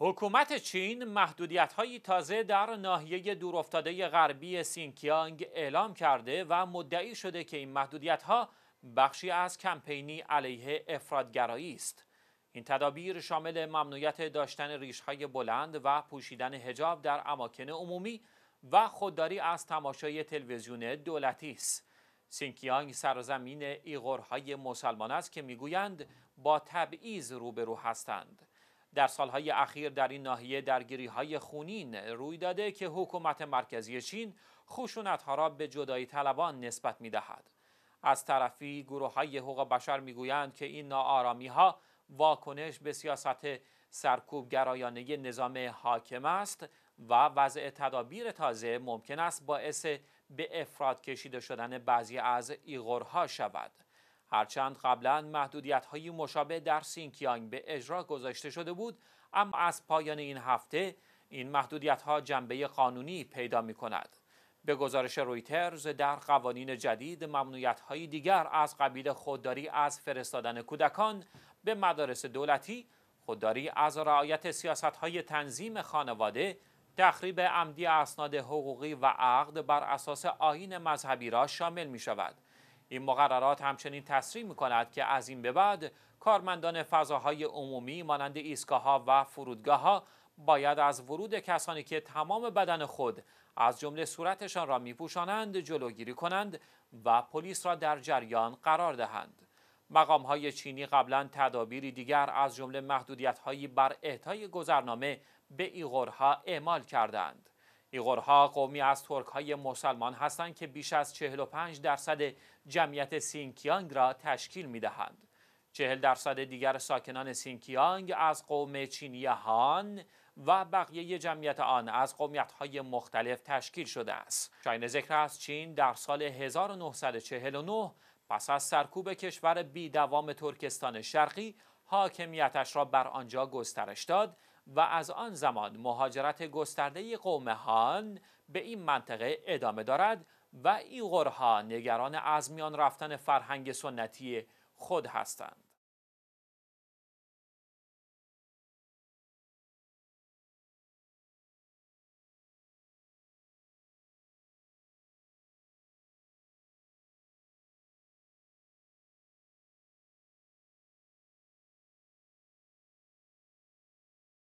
حکومت چین محدودیت های تازه در ناحیه دورافتاده غربی سینکیانگ اعلام کرده و مدعی شده که این محدودیت ها بخشی از کمپینی علیه افرادگرایی است. این تدابیر شامل ممنوعیت داشتن ریش بلند و پوشیدن هجاب در اماکن عمومی و خودداری از تماشای تلویزیون دولتی است. سینکیانگ سرزمین ایغورهای مسلمان است که میگویند با تبعیض روبرو هستند. در سالهای اخیر در این ناحیه درگیری های خونین روی داده که حکومت مرکزی چین خشونت را به جدایی طلبان نسبت می دهد. از طرفی گروه های حقوق بشر می گویند که این ناآرامی ها واکنش به سیاست سرکوبگرایانه نظام حاکم است و وضع تدابیر تازه ممکن است باعث به افراد کشیده شدن بعضی از ایغورها شود. هرچند قبلا محدودیت های مشابه در سینکیانگ به اجرا گذاشته شده بود اما از پایان این هفته این محدودیت ها جنبه قانونی پیدا می کند. به گزارش رویترز در قوانین جدید ممنوعیت دیگر از قبیل خودداری از فرستادن کودکان به مدارس دولتی خودداری از رعایت سیاست های تنظیم خانواده تخریب عمدی اسناد حقوقی و عقد بر اساس آین مذهبی را شامل می شود. این مقررات همچنین تصریح می کند که از این به بعد کارمندان فضاهای عمومی مانند ایستگاهها و ها باید از ورود کسانی که تمام بدن خود از جمله صورتشان را میپوشانند جلوگیری کنند و پلیس را در جریان قرار دهند مقام های چینی قبلا تدابیری دیگر از جمله محدودیت هایی بر اعطای گذرنامه به ایغورها اعمال کردند ایغورها قومی از ترک های مسلمان هستند که بیش از 45 درصد جمعیت سینکیانگ را تشکیل می دهند. 40 درصد دیگر ساکنان سینکیانگ از قوم چینی هان و بقیه جمعیت آن از قومیت های مختلف تشکیل شده است. شاین ذکر است چین در سال 1949 پس از سرکوب کشور بی دوام ترکستان شرقی حاکمیتش را بر آنجا گسترش داد و از آن زمان مهاجرت گسترده قوم هان به این منطقه ادامه دارد و ایغورها نگران از میان رفتن فرهنگ سنتی خود هستند.